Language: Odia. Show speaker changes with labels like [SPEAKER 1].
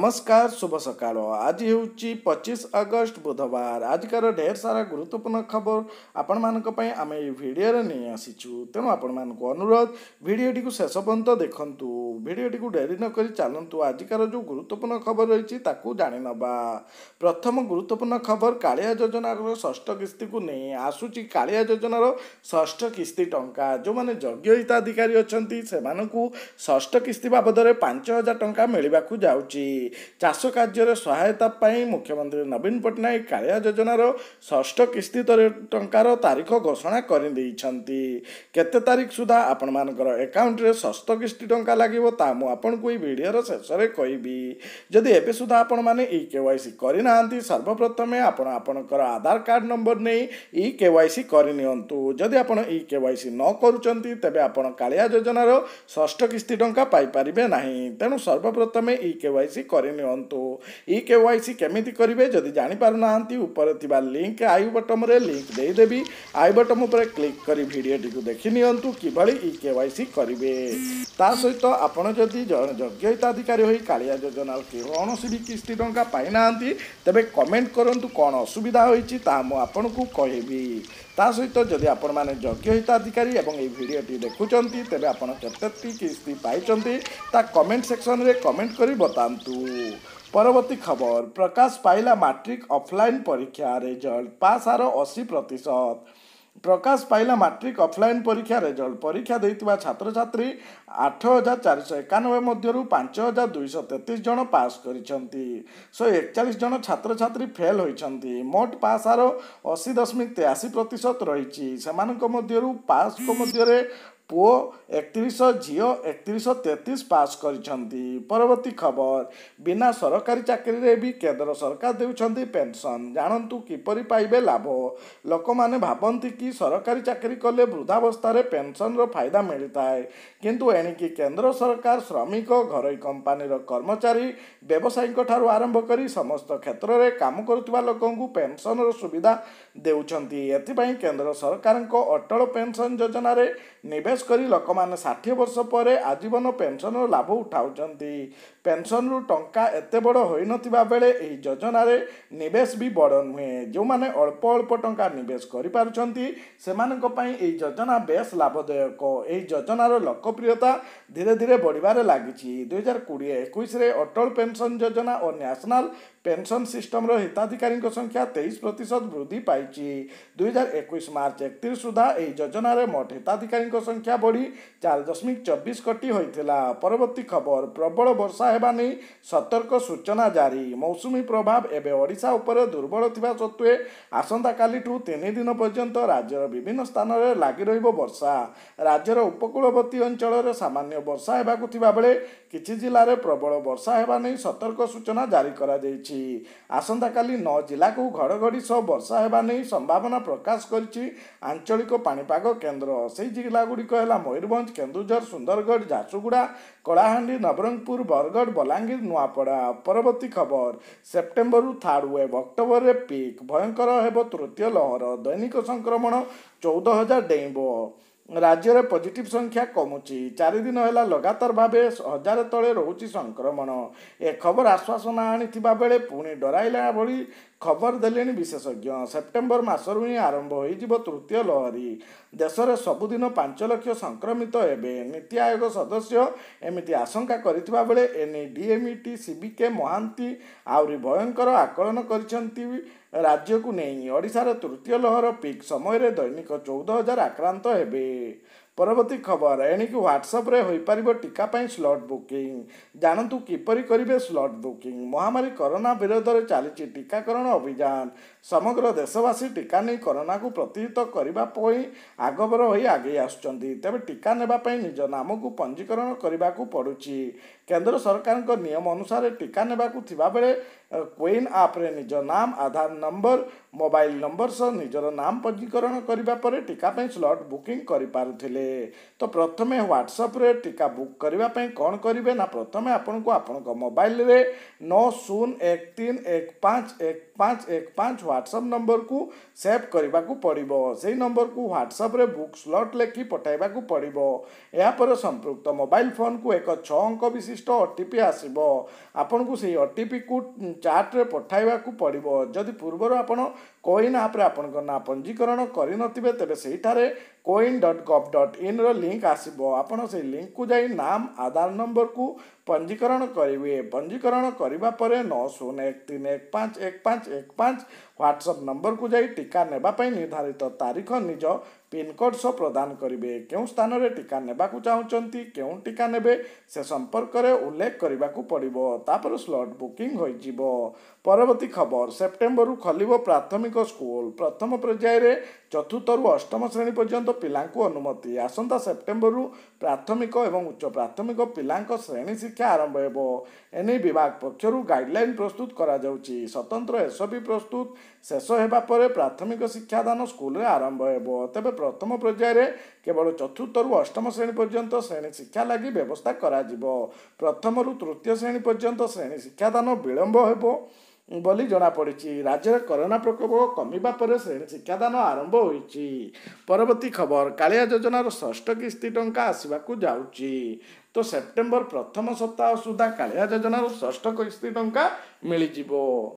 [SPEAKER 1] নমস্কার শুভ সকাল আজ হচ্ছে পঁচিশ আগস্ট বুধবার আজকার ঢের সারা গুরুত্বপূর্ণ খবর আপনার আমি এই ভিডিওরে নিয়ে আসিছু তেমন আপনার অনুরোধ ভিডিওটি শেষ পর্যন্ত দেখন্তু ভিডিওটি ডেরি নকরি চালু আজকার যে গুরুত্বপূর্ণ খবর রয়েছে তাকে জাণি নেবা প্রথম গুরুত্বপূর্ণ খবর কালিয়া যোজনার ষষ্ঠ কিস্তিকে নিয়ে আসুচি কালিয়া যোজনার ষষ্ঠ কিস্তি টঙ্কা যে যজ্ঞ হিতাধিকারী অনেক সে ষষ্ঠ কিস্তি বাবদরে পাঁচ হাজার টঙ্কা মিলবাকু যাচ্ছে ଚାଷ କାର୍ଯ୍ୟରେ ସହାୟତା ପାଇଁ ମୁଖ୍ୟମନ୍ତ୍ରୀ ନବୀନ ପଟ୍ଟନାୟକ କାଳିଆ ଯୋଜନାର ଷଷ୍ଠ କିସ୍ତି ଟଙ୍କାର ତାରିଖ ଘୋଷଣା କରିଦେଇଛନ୍ତି କେତେ ତାରିଖ ସୁଦ୍ଧା ଆପଣମାନଙ୍କର ଏକାଉଣ୍ଟରେ ଷଷ୍ଠ କିସ୍ତି ଟଙ୍କା ଲାଗିବ ତାହା ମୁଁ ଆପଣଙ୍କୁ ଏହି ଭିଡ଼ିଓର ଶେଷରେ କହିବି ଯଦି ଏବେ ସୁଦ୍ଧା ଆପଣମାନେ ଇ କେ ୱାଇ ସି କରିନାହାନ୍ତି ସର୍ବପ୍ରଥମେ ଆପଣ ଆପଣଙ୍କର ଆଧାର କାର୍ଡ଼ ନମ୍ବର ନେଇ ଇ କେ ୱାଇ ସି କରିନିଅନ୍ତୁ ଯଦି ଆପଣ ଇ କେ ୱାଇ ସି ନ କରୁଛନ୍ତି ତେବେ ଆପଣ କାଳିଆ ଯୋଜନାର ଷଷ୍ଠ କିସ୍ତି ଟଙ୍କା ପାଇପାରିବେ ନାହିଁ ତେଣୁ ସର୍ବପ୍ରଥମେ ଇ କେ ୱାଇ ସି କରିନିଅନ୍ତୁ ଇ କେ ୱାଇ ସି କେମିତି କରିବେ ଯଦି ଜାଣିପାରୁନାହାନ୍ତି ଉପରେ ଥିବା ଲିଙ୍କ ଆଇ ବଟମ୍ରେ ଲିଙ୍କ ଦେଇଦେବି ଆଇ ବଟମ୍ ଉପରେ କ୍ଲିକ୍ କରି ଭିଡ଼ିଓଟିକୁ ଦେଖିନିଅନ୍ତୁ କିଭଳି ଇ କେ ୱାଇ ସି କରିବେ ତା ସହିତ ଆପଣ ଯଦି ଜଣେ ଯୋଗ୍ୟ ହିତାଧିକାରୀ ହୋଇ କାଳିଆ ଯୋଜନାର କୌଣସି ବି କିସ୍ତି ଟଙ୍କା ପାଇନାହାନ୍ତି ତେବେ କମେଣ୍ଟ କରନ୍ତୁ କ'ଣ ଅସୁବିଧା ହୋଇଛି ତାହା ମୁଁ ଆପଣଙ୍କୁ କହିବି ତା ସହିତ ଯଦି ଆପଣମାନେ ଯୋଗ୍ୟ ହିତାଧିକାରୀ ଏବଂ ଏହି ଭିଡ଼ିଓଟି ଦେଖୁଛନ୍ତି ତେବେ ଆପଣ କେତେଟି କିସ୍ତି ପାଇଛନ୍ତି ତା କମେଣ୍ଟ ସେକ୍ସନରେ କମେଣ୍ଟ କରି ବତାନ୍ତୁ ପରବର୍ତ୍ତୀ ଖବର ପ୍ରକାଶ ପାଇଲା ମାଟ୍ରିକ୍ ଅଫଲାଇନ୍ ପରୀକ୍ଷା ରେଜଲ୍ଟ ପାସ୍ ହାର ଅଶୀ ପ୍ରତିଶତ ପ୍ରକାଶ ପାଇଲା ମାଟ୍ରିକ ଅଫ୍ଲାଇନ୍ ପରୀକ୍ଷା ରେଜଲ୍ଟ ପରୀକ୍ଷା ଦେଇଥିବା ଛାତ୍ରଛାତ୍ରୀ ଆଠ ହଜାର ଚାରିଶହ ଏକାନବେ ମଧ୍ୟରୁ ପାଞ୍ଚ ହଜାର ଦୁଇଶହ ତେତିଶ ଜଣ ପାସ୍ କରିଛନ୍ତି ଶହେ ଏକଚାଳିଶ ଜଣ ଛାତ୍ରଛାତ୍ରୀ ଫେଲ୍ ହୋଇଛନ୍ତି ମୋଟ ପାସ୍ ହାର ଅଶୀ ଦଶମିକ ତେୟାଅଶୀ ପ୍ରତିଶତ ରହିଛି ସେମାନଙ୍କ ମଧ୍ୟରୁ ପାସ୍ଙ୍କ ମଧ୍ୟରେ ପୁଅ ଏକତିରିଶ ଝିଅ ଏକତିରିଶ ତେତିଶ ପାସ୍ କରିଛନ୍ତି ପରବର୍ତ୍ତୀ ଖବର ବିନା ସରକାରୀ ଚାକିରିରେ ବି କେନ୍ଦ୍ର ସରକାର ଦେଉଛନ୍ତି ପେନ୍ସନ୍ ଜାଣନ୍ତୁ କିପରି ପାଇବେ ଲାଭ ଲୋକମାନେ ଭାବନ୍ତି କି ସରକାରୀ ଚାକିରି କଲେ ବୃଦ୍ଧାବସ୍ଥାରେ ପେନ୍ସନ୍ର ଫାଇଦା ମିଳିଥାଏ କିନ୍ତୁ ଏଣିକି କେନ୍ଦ୍ର ସରକାର ଶ୍ରମିକ ଘରୋଇ କମ୍ପାନୀର କର୍ମଚାରୀ ବ୍ୟବସାୟୀଙ୍କ ଠାରୁ ଆରମ୍ଭ କରି ସମସ୍ତ କ୍ଷେତ୍ରରେ କାମ କରୁଥିବା ଲୋକଙ୍କୁ ପେନ୍ସନ୍ର ସୁବିଧା ଦେଉଛନ୍ତି ଏଥିପାଇଁ କେନ୍ଦ୍ର ସରକାରଙ୍କ ଅଟଳ ପେନ୍ସନ୍ ଯୋଜନାରେ ନିବେଶ ବିଶେଷ କରି ଲୋକମାନେ ଷାଠିଏ ବର୍ଷ ପରେ ଆଜୀବନ ପେନ୍ସନ୍ର ଲାଭ ଉଠାଉଛନ୍ତି ପେନ୍ସନ୍ରୁ ଟଙ୍କା ଏତେ ବଡ଼ ହୋଇନଥିବା ବେଳେ ଏହି ଯୋଜନାରେ ନିବେଶ ବି ବଡ଼ ନୁହେଁ ଯେଉଁମାନେ ଅଳ୍ପ ଅଳ୍ପ ଟଙ୍କା ନିବେଶ କରିପାରୁଛନ୍ତି ସେମାନଙ୍କ ପାଇଁ ଏହି ଯୋଜନା ବେଶ ଲାଭଦାୟକ ଏହି ଯୋଜନାର ଲୋକପ୍ରିୟତା ଧୀରେ ଧୀରେ ବଢ଼ିବାରେ ଲାଗିଛି ଦୁଇହଜାର କୋଡ଼ିଏ ଏକୋଇଶରେ ଅଟଳ ପେନ୍ସନ୍ ଯୋଜନା ଓ ନ୍ୟାସନାଲ୍ ପେନ୍ସନ୍ ସିଷ୍ଟମର ହିତାଧିକାରୀଙ୍କ ସଂଖ୍ୟା ତେଇଶ ପ୍ରତିଶତ ବୃଦ୍ଧି ପାଇଛି ଦୁଇହଜାର ଏକୋଇଶ ମାର୍ଚ୍ଚ ଏକତିରିଶ ସୁଦ୍ଧା ଏହି ଯୋଜନାରେ ମୋଟ ହିତାଧିକାରୀଙ୍କ ସଂଖ୍ୟା ସଂଖ୍ୟା ବଢ଼ି ଚାରି ଦଶମିକ ଚବିଶ କୋଟି ହୋଇଥିଲା ପରବର୍ତ୍ତୀ ଖବର ପ୍ରବଳ ବର୍ଷା ହେବା ନେଇ ସତର୍କ ସୂଚନା ଜାରି ମୌସୁମୀ ପ୍ରଭାବ ଏବେ ଓଡ଼ିଶା ଉପରେ ଦୁର୍ବଳ ଥିବା ସତ୍ତ୍ୱେ ଆସନ୍ତାକାଲିଠୁ ତିନି ଦିନ ପର୍ଯ୍ୟନ୍ତ ରାଜ୍ୟର ବିଭିନ୍ନ ସ୍ଥାନରେ ଲାଗି ରହିବ ବର୍ଷା ରାଜ୍ୟର ଉପକୂଳବର୍ତ୍ତୀ ଅଞ୍ଚଳରେ ସାମାନ୍ୟ ବର୍ଷା ହେବାକୁ ଥିବା ବେଳେ କିଛି ଜିଲ୍ଲାରେ ପ୍ରବଳ ବର୍ଷା ହେବା ନେଇ ସତର୍କ ସୂଚନା ଜାରି କରାଯାଇଛି ଆସନ୍ତାକାଲି ନଅ ଜିଲ୍ଲାକୁ ଘଡ଼ଘଡ଼ି ସହ ବର୍ଷା ହେବା ନେଇ ସମ୍ଭାବନା ପ୍ରକାଶ କରିଛି ଆଞ୍ଚଳିକ ପାଣିପାଗ କେନ୍ଦ୍ର ସେହି ଜିଲ୍ଲାଗୁଡ଼ିକ ହେଲା ମୟୂରଭଞ୍ଜ କେନ୍ଦୁଝର ସୁନ୍ଦରଗଡ଼ ଝାରସୁଗୁଡ଼ା କଳାହାଣ୍ଡି ନବରଙ୍ଗପୁର ବରଗଡ଼ ବଲାଙ୍ଗୀର ନୂଆପଡ଼ା ପରବର୍ତ୍ତୀ ଖବର ସେପ୍ଟେମ୍ବରରୁ ଥାର୍ଡ ୱେଭ୍ ଅକ୍ଟୋବରରେ ପିକ୍ ଭୟଙ୍କର ହେବ ତୃତୀୟ ଲହର ଦୈନିକ ସଂକ୍ରମଣ ଚଉଦ ହଜାର ଡେଇଁବ ରାଜ୍ୟରେ ପଜିଟିଭ୍ ସଂଖ୍ୟା କମୁଛି ଚାରିଦିନ ହେଲା ଲଗାତାର ଭାବେ ହଜାରେ ତଳେ ରହୁଛି ସଂକ୍ରମଣ ଏ ଖବର ଆଶ୍ୱାସନା ଆଣିଥିବା ବେଳେ ପୁଣି ଡରାଇଲା ଭଳି ଖବର ଦେଲେଣି ବିଶେଷଜ୍ଞ ସେପ୍ଟେମ୍ବର ମାସରୁ ହିଁ ଆରମ୍ଭ ହୋଇଯିବ ତୃତୀୟ ଲହରୀ ଦେଶରେ ସବୁଦିନ ପାଞ୍ଚ ଲକ୍ଷ ସଂକ୍ରମିତ ହେବେ ନୀତି ଆୟୋଗ ସଦସ୍ୟ ଏମିତି ଆଶଙ୍କା କରିଥିବା ବେଳେ ଏନେଇ ଡିଏମ୍ଇଟି ସିବିକେ ମହାନ୍ତି ଆହୁରି ଭୟଙ୍କର ଆକଳନ କରିଛନ୍ତି ରାଜ୍ୟକୁ ନେଇ ଓଡ଼ିଶାର ତୃତୀୟ ଲହର ପିକ୍ ସମୟରେ ଦୈନିକ ଚଉଦ ହଜାର ଆକ୍ରାନ୍ତ ହେବେ ପରବର୍ତ୍ତୀ ଖବର ଏଣିକି ହ୍ୱାଟ୍ସଆପ୍ରେ ହୋଇପାରିବ ଟିକା ପାଇଁ ସ୍ଲଟ୍ ବୁକିଂ ଜାଣନ୍ତୁ କିପରି କରିବେ ସ୍ଲଟ୍ ବୁକିଂ ମହାମାରୀ କରୋନା ବିରୋଧରେ ଚାଲିଛି ଟିକାକରଣ ଅଭିଯାନ ସମଗ୍ର ଦେଶବାସୀ ଟିକା ନେଇ କରୋନାକୁ ପ୍ରତିହିତ କରିବା ପାଇଁ ଆଗଭର ହୋଇ ଆଗେଇ ଆସୁଛନ୍ତି ତେବେ ଟିକା ନେବା ପାଇଁ ନିଜ ନାମକୁ ପଞ୍ଜୀକରଣ କରିବାକୁ ପଡ଼ୁଛି କେନ୍ଦ୍ର ସରକାରଙ୍କ ନିୟମ ଅନୁସାରେ ଟିକା ନେବାକୁ ଥିବାବେଳେ କୋଇନ୍ ଆପ୍ରେ ନିଜ ନାମ ଆଧାର ନମ୍ବର ମୋବାଇଲ ନମ୍ବର ସହ ନିଜର ନାମ ପଞ୍ଜୀକରଣ କରିବା ପରେ ଟିକା ପାଇଁ ସ୍ଲଟ୍ ବୁକିଂ କରିପାରୁଥିଲେ ଦେଇଥିଲେ ତ ପ୍ରଥମେ ହ୍ୱାଟ୍ସଆପ୍ରେ ଟିକା ବୁକ୍ କରିବା ପାଇଁ କ'ଣ କରିବେ ନା ପ୍ରଥମେ ଆପଣଙ୍କୁ ଆପଣଙ୍କ ମୋବାଇଲରେ ନଅ ଶୂନ ଏକ ତିନି ଏକ ପାଞ୍ଚ ଏକ ପାଞ୍ଚ ଏକ ପାଞ୍ଚ ହ୍ୱାଟ୍ସଆପ୍ ନମ୍ବରକୁ ସେଭ୍ କରିବାକୁ ପଡ଼ିବ ସେହି ନମ୍ବରକୁ ହ୍ୱାଟ୍ସଆପ୍ରେ ବୁକ୍ ସ୍ଲଟ୍ ଲେଖି ପଠାଇବାକୁ ପଡ଼ିବ ଏହାପରେ ସମ୍ପୃକ୍ତ ମୋବାଇଲ୍ ଫୋନ୍କୁ ଏକ ଛଅ ଅଙ୍କ ବିଶିଷ୍ଟ ଓ ଟି ପି ଆସିବ ଆପଣଙ୍କୁ ସେହି ଓ ଟି ପିକୁ ଚାଟ୍ରେ ପଠାଇବାକୁ ପଡ଼ିବ ଯଦି ପୂର୍ବରୁ ଆପଣ କୋଇନ୍ ଆପ୍ରେ ଆପଣଙ୍କ ନାଁ ପଞ୍ଜୀକରଣ କରିନଥିବେ ତେବେ ସେହିଠାରେ କୋଇନ୍ ଡଟ୍ ଗଭ୍ ଡଟ୍ ଇନ୍ର ଲିଙ୍କ୍ ଆସିବ ଆପଣ ସେହି ଲିଙ୍କ୍କୁ ଯାଇ ନାମ ଆଧାର ନମ୍ବରକୁ ପଞ୍ଜୀକରଣ କରିବେ ପଞ୍ଜୀକରଣ କରିବା ପରେ ନଅ ଶୂନ ଏକ ତିନି ଏକ ପାଞ୍ଚ ଏକ ପାଞ୍ଚ एक पाँच व्वाट्सप नम्बरको जाने निर्धारित तारिख निजो। ପିନ୍କୋଡ଼୍ ସହ ପ୍ରଦାନ କରିବେ କେଉଁ ସ୍ଥାନରେ ଟିକା ନେବାକୁ ଚାହୁଁଛନ୍ତି କେଉଁ ଟିକା ନେବେ ସେ ସମ୍ପର୍କରେ ଉଲ୍ଲେଖ କରିବାକୁ ପଡ଼ିବ ତାପରେ ସ୍ଲଟ୍ ବୁକିଂ ହୋଇଯିବ ପରବର୍ତ୍ତୀ ଖବର ସେପ୍ଟେମ୍ବରରୁ ଖୋଲିବ ପ୍ରାଥମିକ ସ୍କୁଲ ପ୍ରଥମ ପର୍ଯ୍ୟାୟରେ ଚତୁର୍ଥରୁ ଅଷ୍ଟମ ଶ୍ରେଣୀ ପର୍ଯ୍ୟନ୍ତ ପିଲାଙ୍କୁ ଅନୁମତି ଆସନ୍ତା ସେପ୍ଟେମ୍ବରରୁ ପ୍ରାଥମିକ ଏବଂ ଉଚ୍ଚ ପ୍ରାଥମିକ ପିଲାଙ୍କ ଶ୍ରେଣୀ ଶିକ୍ଷା ଆରମ୍ଭ ହେବ ଏନେଇ ବିଭାଗ ପକ୍ଷରୁ ଗାଇଡ଼ଲାଇନ୍ ପ୍ରସ୍ତୁତ କରାଯାଉଛି ସ୍ୱତନ୍ତ୍ର ଏସ୍ଓପି ପ୍ରସ୍ତୁତ ଶେଷ ହେବା ପରେ ପ୍ରାଥମିକ ଶିକ୍ଷାଦାନ ସ୍କୁଲରେ ଆରମ୍ଭ ହେବ ତେବେ ପ୍ରଥମ ପର୍ଯ୍ୟାୟରେ କେବଳ ଚତୁର୍ଥରୁ ଅଷ୍ଟମ ଶ୍ରେଣୀ ପର୍ଯ୍ୟନ୍ତ ଶ୍ରେଣୀ ଶିକ୍ଷା ଲାଗି ବ୍ୟବସ୍ଥା କରାଯିବ ପ୍ରଥମରୁ ତୃତୀୟ ଶ୍ରେଣୀ ପର୍ଯ୍ୟନ୍ତ ଶ୍ରେଣୀ ଶିକ୍ଷାଦାନ ବିଳମ୍ବ ହେବ ବୋଲି ଜଣାପଡ଼ିଛି ରାଜ୍ୟରେ କରୋନା ପ୍ରକୋପ କମିବା ପରେ ଶ୍ରେଣୀ ଶିକ୍ଷାଦାନ ଆରମ୍ଭ ହୋଇଛି ପରବର୍ତ୍ତୀ ଖବର କାଳିଆ ଯୋଜନାର ଷଷ୍ଠ କିସ୍ତି ଟଙ୍କା ଆସିବାକୁ ଯାଉଛି ତ ସେପ୍ଟେମ୍ବର ପ୍ରଥମ ସପ୍ତାହ ସୁଦ୍ଧା କାଳିଆ ଯୋଜନାର ଷଷ୍ଠ କିସ୍ତି ଟଙ୍କା ମିଳିଯିବ